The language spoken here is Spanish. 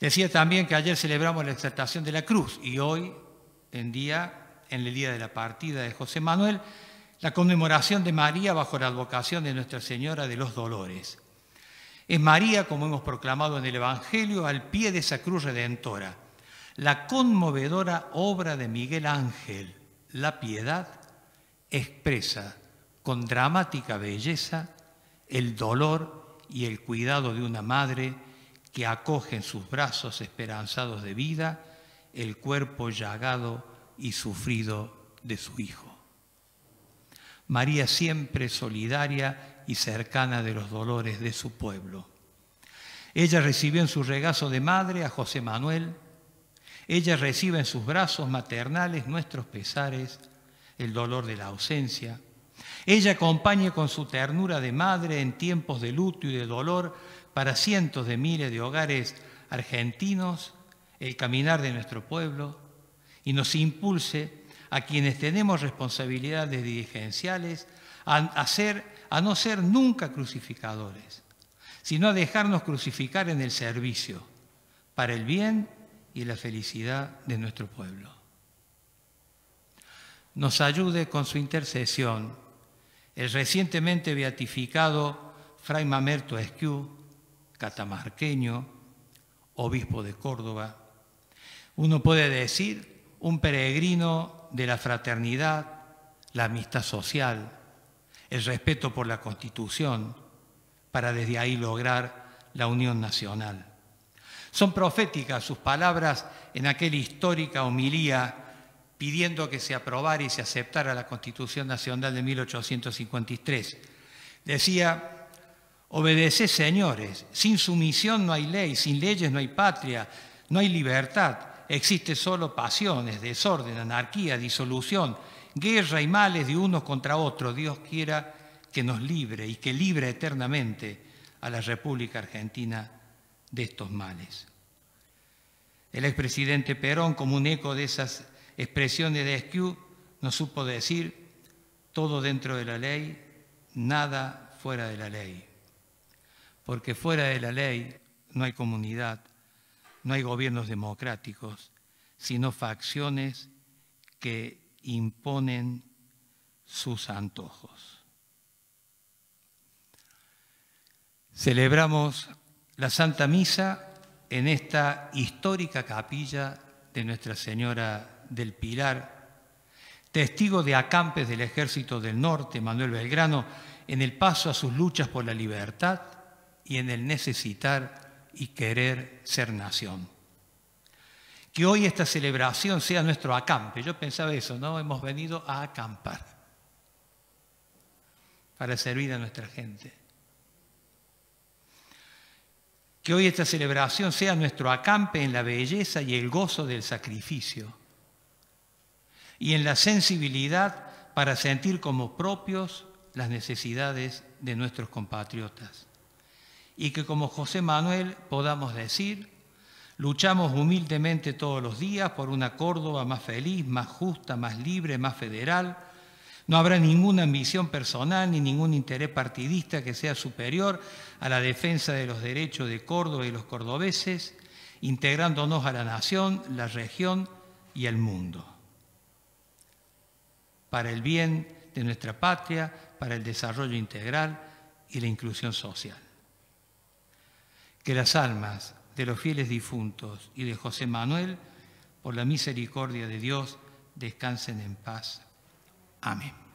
Decía también que ayer celebramos la exaltación de la cruz y hoy en día, en el día de la partida de José Manuel, la conmemoración de María bajo la advocación de Nuestra Señora de los Dolores. Es María, como hemos proclamado en el Evangelio, al pie de esa cruz redentora, la conmovedora obra de Miguel Ángel, la piedad, expresa con dramática belleza el dolor y el cuidado de una madre que acoge en sus brazos esperanzados de vida el cuerpo llagado y sufrido de su Hijo. María siempre solidaria y cercana de los dolores de su pueblo. Ella recibió en su regazo de madre a José Manuel, ella recibe en sus brazos maternales nuestros pesares, el dolor de la ausencia, ella acompaña con su ternura de madre en tiempos de luto y de dolor para cientos de miles de hogares argentinos el caminar de nuestro pueblo y nos impulse a quienes tenemos responsabilidades dirigenciales a, a no ser nunca crucificadores, sino a dejarnos crucificar en el servicio para el bien y la felicidad de nuestro pueblo. Nos ayude con su intercesión el recientemente beatificado Fray Mamerto Esquiú, catamarqueño, obispo de Córdoba. Uno puede decir un peregrino de la fraternidad, la amistad social, el respeto por la Constitución, para desde ahí lograr la unión nacional. Son proféticas sus palabras en aquella histórica homilía pidiendo que se aprobara y se aceptara la Constitución Nacional de 1853. Decía, Obedece, señores, sin sumisión no hay ley, sin leyes no hay patria, no hay libertad, existe solo pasiones, desorden, anarquía, disolución, guerra y males de unos contra otros. Dios quiera que nos libre y que libre eternamente a la República Argentina de estos males. El expresidente Perón, como un eco de esas expresiones de Esquiú, nos supo decir, todo dentro de la ley, nada fuera de la ley porque fuera de la ley no hay comunidad, no hay gobiernos democráticos, sino facciones que imponen sus antojos. Celebramos la Santa Misa en esta histórica capilla de Nuestra Señora del Pilar, testigo de acampes del Ejército del Norte, Manuel Belgrano, en el paso a sus luchas por la libertad y en el necesitar y querer ser nación. Que hoy esta celebración sea nuestro acampe. Yo pensaba eso, ¿no? Hemos venido a acampar para servir a nuestra gente. Que hoy esta celebración sea nuestro acampe en la belleza y el gozo del sacrificio y en la sensibilidad para sentir como propios las necesidades de nuestros compatriotas y que como José Manuel podamos decir, luchamos humildemente todos los días por una Córdoba más feliz, más justa, más libre, más federal. No habrá ninguna ambición personal ni ningún interés partidista que sea superior a la defensa de los derechos de Córdoba y los cordobeses, integrándonos a la nación, la región y el mundo. Para el bien de nuestra patria, para el desarrollo integral y la inclusión social que las almas de los fieles difuntos y de José Manuel, por la misericordia de Dios, descansen en paz. Amén.